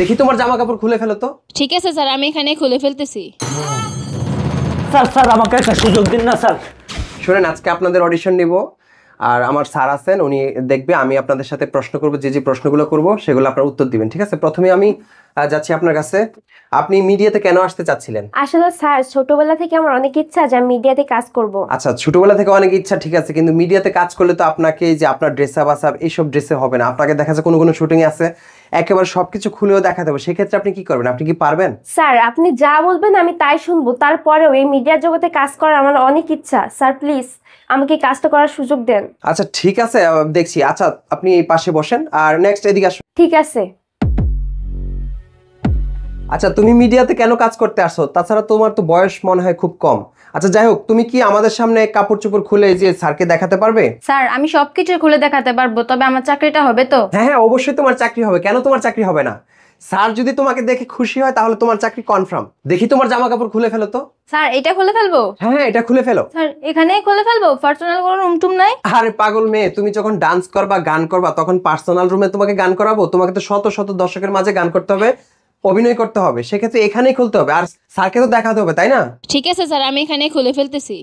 দেখি তোমার জামা কাপড় খুলে ফেলো তো ঠিক আছে স্যার আমি এখানে খুলে ফেলতেছি স্যার স্যার আমাকে একটা সুযোগ দিন না স্যার শুনেন আজকে আপনাদের অডিশন নিব আর আমার স্যার আছেন উনি দেখবে আমি আপনাদের সাথে প্রশ্ন করব যে যে প্রশ্নগুলো করব সেগুলো আপনারা উত্তর দিবেন ঠিক আছে প্রথমে আমি যাচ্ছি আপনার কাছে আপনি মিডিয়াতে কেন আসতে চাচ্ছিলেন আসলে স্যার ছোটবেলা থেকে আমার অনেক ইচ্ছা যে আমি মিডিয়াতে কাজ করব আচ্ছা ছোটবেলা থেকে অনেক ইচ্ছা ঠিক আছে কিন্তু মিডিয়াতে কাজ করলে তো আপনাকে যে আপনার ড্রেস আপ আসাপ এইসব ড্রেসে হবে না আপনাকে দেখা যাচ্ছে কোনো কোনো শুটিং আছে একেবারে সবকিছু খুলেও দেখা দেবো সেক্ষেত্রে আপনি কি করবেন আপনি কি পারবেন স্যার আপনি যা বলবেন আমি তাই শুনবো তারপরেও এই মিডিয়া জগতে কাজ করার আমার অনেক ইচ্ছা স্যার প্লিজ আমাকে কাজটা করার সুযোগ দেন আচ্ছা ঠিক আছে দেখছি আচ্ছা আপনি এই পাশে বসেন আর নেক্সট এদিকে আসুন ঠিক আছে আচ্ছা তুমি মিডিয়াতে কেন কাজ করতে আসো তাছাড়া তোমার তো বয়স মনে হয় খুব কম আচ্ছা যাই হোক তুমি কি আমাদের সামনে কাপড় চোপড় খুলে যে স্যারকে দেখাতে পারবে স্যার আমি সবকিছু খুলে দেখাতে পারবো তবে আমার চাকরিটা হবে তো হ্যাঁ হ্যাঁ অবশ্যই তোমার চাকরি হবে কেন তোমার চাকরি হবে না স্যার যদি তোমাকে দেখে খুশি হয় তাহলে তোমার চাকরি কনফার্ম দেখি তোমার জামা কাপড় খুলে ফেলো তো স্যার এটা খুলে ফেলবো হ্যাঁ, হ্যাঁ এটা খুলে ফেলো স্যার এখানেই খুলে ফেলবো পার্সোনাল কোনো রুম টুম নাই আরে পাগল মেয়ে তুমি যখন ডান্স করবা গান করবা তখন পার্সোনাল রুমে তোমাকে গান করাবো তোমাকে তো শত শত দর্শকের মাঝে গান করতে হবে অভিনয় করতে হবে সেক্ষেত্রে এখানেই খুলতে হবে আর স্যারকে তো দেখাতে হবে তাই না ঠিক আছে স্যার আমি এখানে খুলে ফেলতেছি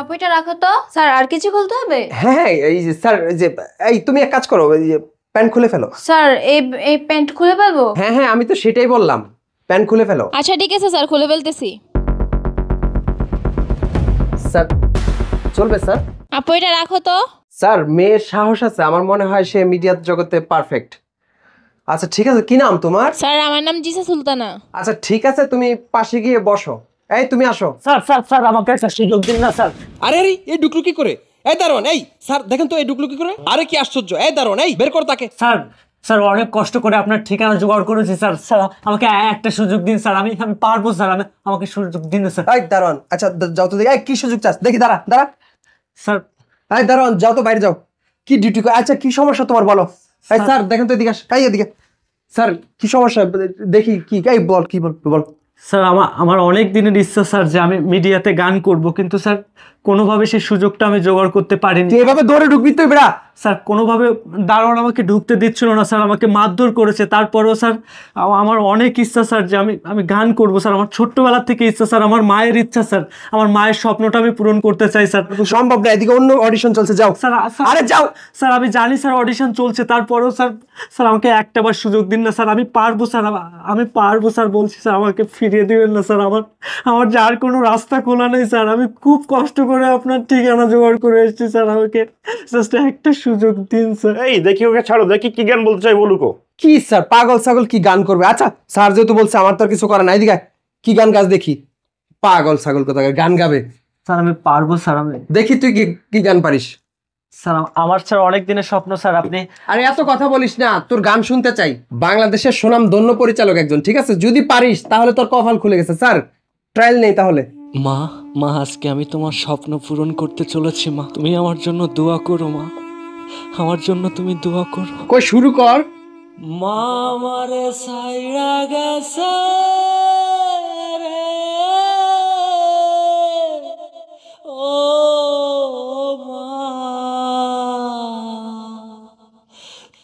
আপু এটা রাখো তো স্যার আর কিছু খুলতে হবে হ্যাঁ, হ্যাঁ এই যে স্যার যে এই তুমি এক কাজ করো এই যে প্যান্ট খুলে ফেলো স্যার এই এই প্যান্ট খুলে ফেলবো হ্যাঁ হ্যাঁ আমি তো সেটাই বললাম প্যান্ট খুলে ফেলো আচ্ছা ঠিক আছে স্যার খুলে ফেলতেছি স্যার চলবে স্যার আপু এটা রাখো তো স্যার মেয়ের সাহস আছে আমার মনে হয় সে মিডিয়ার জগতে পারফেক্ট আচ্ছা ঠিক আছে কি নাম তোমার স্যার আমার নাম জিসা সুলতানা আচ্ছা ঠিক আছে তুমি পাশে গিয়ে বসো এই তুমি আসো স্যার স্যার স্যার আমাকে একটা সুযোগ দিন না স্যার আরে আরে এই ডুকলু কি করে এই দারোয়ান এই স্যার দেখেন তো এই ডুকলু কি করে আরে কি আশ্চর্য এই দারোয়ান এই বের কর তাকে স্যার স্যার অনেক কষ্ট করে আপনার ঠিকানা জোগাড় করেছি স্যার স্যার আমাকে একটা সুযোগ দিন স্যার আমি আমি পারবো স্যার আমি আমাকে সুযোগ দিন স্যার এই দারোয়ান আচ্ছা যাও তো দেখি কি সুযোগ চাস দেখি দাঁড়া দাঁড়া স্যার আরে দাঁড়ান যাও তো বাইরে যাও কি ডিউটি আচ্ছা কি সমস্যা তোমার বলো এই স্যার দেখেন তো এদিকে কাই এদিকে স্যার কি সমস্যা দেখি কি কাই বল কি বল বল স্যার আমার আমার অনেক দিনের ইচ্ছা স্যার যে আমি মিডিয়াতে গান করব কিন্তু স্যার কোনোভাবে সেই সুযোগটা আমি জোগাড় করতে পারিনি এভাবে দৌড়ে ঢুকবি তো এবার স্যার কোনোভাবে দারোয়ান আমাকে ঢুকতে দিচ্ছিল না স্যার আমাকে মারধর করেছে তারপরেও স্যার আমার অনেক ইচ্ছা স্যার যে আমি আমি গান করবো স্যার আমার ছোট্টবেলার থেকে ইচ্ছা স্যার আমার মায়ের ইচ্ছা স্যার আমার মায়ের স্বপ্নটা আমি পূরণ করতে চাই স্যার সম্ভব না এদিকে অন্য অডিশন চলছে যাও স্যার আরে যাও স্যার আমি জানি স্যার অডিশন চলছে তারপরেও স্যার স্যার আমাকে একটা বার সুযোগ দিন না স্যার আমি পারবো স্যার আমি পারবো স্যার বলছি স্যার আমাকে ফিরিয়ে দেবেন না স্যার আমার আমার যার কোনো রাস্তা খোলা নেই স্যার আমি খুব কষ্ট করে করে আপনার ঠিকানা জোগাড় করে এসেছি স্যার আমাকে জাস্ট একটা সুযোগ দিন স্যার এই দেখি ওকে ছাড়ো দেখি কি গান বলতে চাই বলুকো কি স্যার পাগল ছাগল কি গান করবে আচ্ছা স্যার যেহেতু বলছে আমার তো আর কিছু করার নাই দিকে কি গান গাছ দেখি পাগল ছাগল কোথাকে গান গাবে স্যার আমি পারবো স্যার আমি দেখি তুই কি কি গান পারিস স্যার আমার স্যার অনেক দিনের স্বপ্ন স্যার আপনি আরে এত কথা বলিস না তোর গান শুনতে চাই বাংলাদেশের সুনাম ধন্য পরিচালক একজন ঠিক আছে যদি পারিস তাহলে তোর কপাল খুলে গেছে স্যার ট্রায়াল নেই তাহলে মা মা আজকে আমি তোমার স্বপ্ন পূরণ করতে চলেছি মা তুমি আমার জন্য দোয়া করো মা আমার জন্য তুমি দোয়া করো কই শুরু কর মা আমার সাইরা গেছে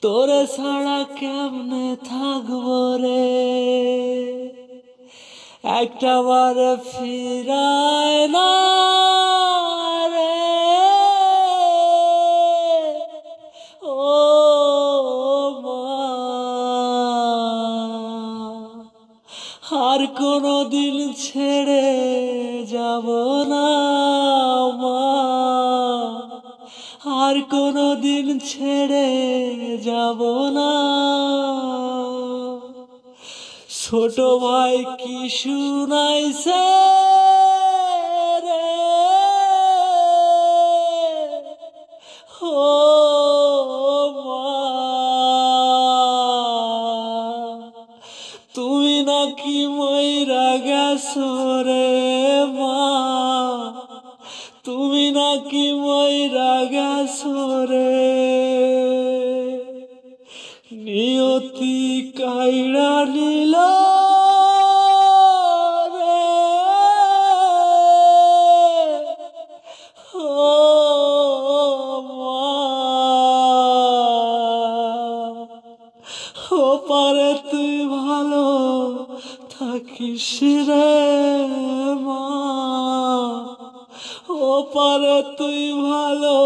তোরে ছাড়া কেমনে থাকবো রে একটাবার ফিরায় না ও আর কোনো দিন ছেড়ে যাব না মা আর কোনো দিন ছেড়ে যাব না ছোট ভাই কি শুনাইছে রে মা তুমি নাকি ময়রা গেছো রে নিয়তি কাইরা নিল পারে তুই ভালো থাকিস রে মা ও পারে তুই ভালো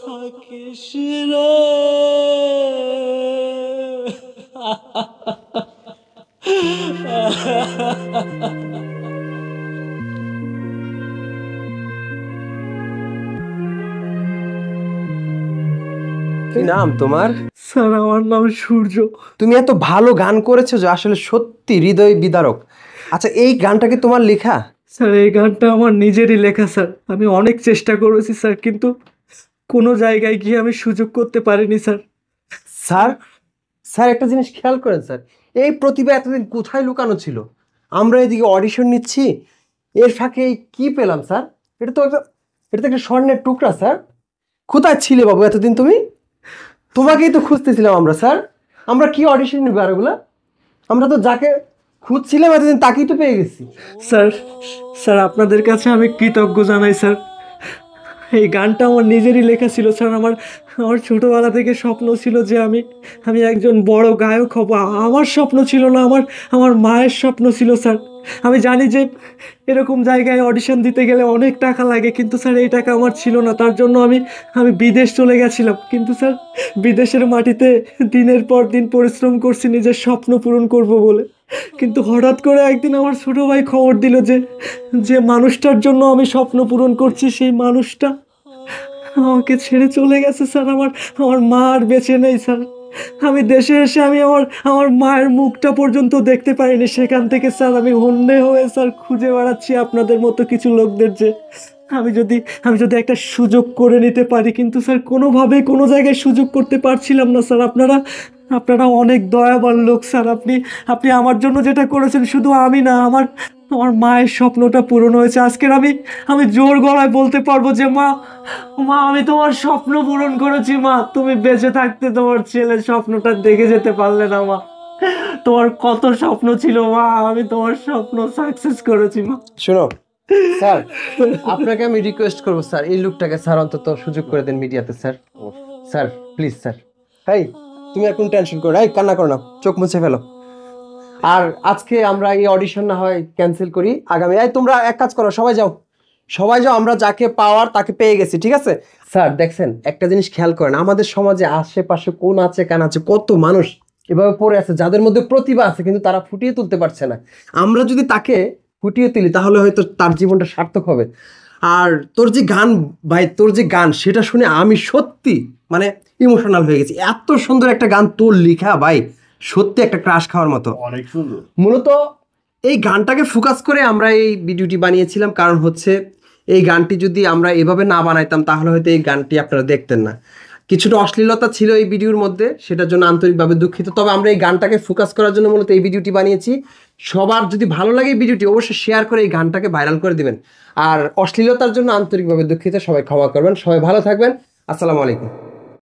থাকিস রে কি নাম তোমার স্যার আমার নাম সূর্য তুমি এত ভালো গান করেছো যে আসলে সত্যি হৃদয় বিদারক আচ্ছা এই গানটা কি তোমার লেখা স্যার এই গানটা আমার নিজেরই লেখা স্যার আমি অনেক চেষ্টা করেছি স্যার কিন্তু কোনো জায়গায় গিয়ে আমি সুযোগ করতে পারিনি স্যার স্যার স্যার একটা জিনিস খেয়াল করেন স্যার এই প্রতিভা এতদিন কোথায় লুকানো ছিল আমরা এদিকে অডিশন নিচ্ছি এর ফাঁকে কি পেলাম স্যার এটা তো একটা এটা তো একটা স্বর্ণের টুকরা স্যার কোথায় ছিলে বাবু এতদিন তুমি তোমাকেই তো খুঁজতেছিলাম আমরা স্যার আমরা কি অডিশন নেবো আর ওগুলা আমরা তো যাকে খুঁজছিলাম এতদিন তাকেই তো পেয়ে গেছি স্যার স্যার আপনাদের কাছে আমি কৃতজ্ঞ জানাই স্যার এই গানটা আমার নিজেরই লেখা ছিল স্যার আমার আমার ছোটোবেলা থেকে স্বপ্ন ছিল যে আমি আমি একজন বড় গায়ক হব আমার স্বপ্ন ছিল না আমার আমার মায়ের স্বপ্ন ছিল স্যার আমি জানি যে এরকম জায়গায় অডিশন দিতে গেলে অনেক টাকা লাগে কিন্তু স্যার এই টাকা আমার ছিল না তার জন্য আমি আমি বিদেশ চলে গেছিলাম কিন্তু স্যার বিদেশের মাটিতে দিনের পর দিন পরিশ্রম করছি নিজের স্বপ্ন পূরণ করব বলে কিন্তু হঠাৎ করে একদিন আমার ছোটো ভাই খবর দিল যে যে মানুষটার জন্য আমি স্বপ্ন পূরণ করছি সেই মানুষটা আমাকে ছেড়ে চলে গেছে স্যার আমার আমার মা আর বেঁচে নেই স্যার আমি দেশে এসে আমি আমার আমার মায়ের মুখটা পর্যন্ত দেখতে পারিনি সেখান থেকে স্যার আমি হন্যে হয়ে স্যার খুঁজে বেড়াচ্ছি আপনাদের মতো কিছু লোকদের যে আমি যদি আমি যদি একটা সুযোগ করে নিতে পারি কিন্তু স্যার কোনোভাবে কোনো জায়গায় সুযোগ করতে পারছিলাম না স্যার আপনারা আপনারা অনেক দয়াবান লোক স্যার আপনি আপনি আমার জন্য যেটা করেছেন শুধু আমি না আমার আমার মায়ের স্বপ্নটা পূরণ হয়েছে আজকের আমি আমি জোর গলায় বলতে পারবো যে মা মা আমি তোমার স্বপ্ন পূরণ করেছি মা তুমি বেঁচে থাকতে তোমার ছেলের স্বপ্নটা দেখে যেতে পারলে না মা তোমার কত স্বপ্ন ছিল মা আমি তোমার স্বপ্ন সাকসেস করেছি মা শোনো স্যার আপনাকে আমি রিকোয়েস্ট করবো স্যার এই লুকটাকে স্যার অন্তত সুযোগ করে দেন মিডিয়াতে স্যার স্যার প্লিজ স্যার তাই তুমি আর কোনো টেনশন করো এই কান্না করো না চোখ মুছে ফেলো আর আজকে আমরা এই অডিশন না হয় ক্যান্সেল করি আগামী এই তোমরা এক কাজ করো সবাই যাও সবাই যাও আমরা যাকে পাওয়ার তাকে পেয়ে গেছি ঠিক আছে স্যার দেখছেন একটা জিনিস খেয়াল করেন আমাদের সমাজে আশেপাশে কোন আছে কান আছে কত মানুষ এভাবে পড়ে আছে যাদের মধ্যে প্রতিভা আছে কিন্তু তারা ফুটিয়ে তুলতে পারছে না আমরা যদি তাকে ফুটিয়ে তুলি তাহলে হয়তো তার জীবনটা সার্থক হবে আর তোর যে গান ভাই তোর যে গান সেটা শুনে আমি সত্যি মানে ইমোশনাল হয়ে গেছি এত সুন্দর একটা গান তোর লিখা ভাই সত্যি একটা ক্রাশ খাওয়ার মতো অনেক সুন্দর মূলত এই গানটাকে ফোকাস করে আমরা এই ভিডিওটি বানিয়েছিলাম কারণ হচ্ছে এই গানটি যদি আমরা এভাবে না বানাইতাম তাহলে হয়তো এই গানটি আপনারা দেখতেন না কিছুটা অশ্লীলতা ছিল এই ভিডিওর মধ্যে সেটার জন্য আন্তরিকভাবে দুঃখিত তবে আমরা এই গানটাকে ফোকাস করার জন্য মূলত এই ভিডিওটি বানিয়েছি সবার যদি ভালো লাগে এই ভিডিওটি অবশ্যই শেয়ার করে এই গানটাকে ভাইরাল করে দিবেন আর অশ্লীলতার জন্য আন্তরিকভাবে দুঃখিত সবাই ক্ষমা করবেন সবাই ভালো থাকবেন আসসালামু আলাইকুম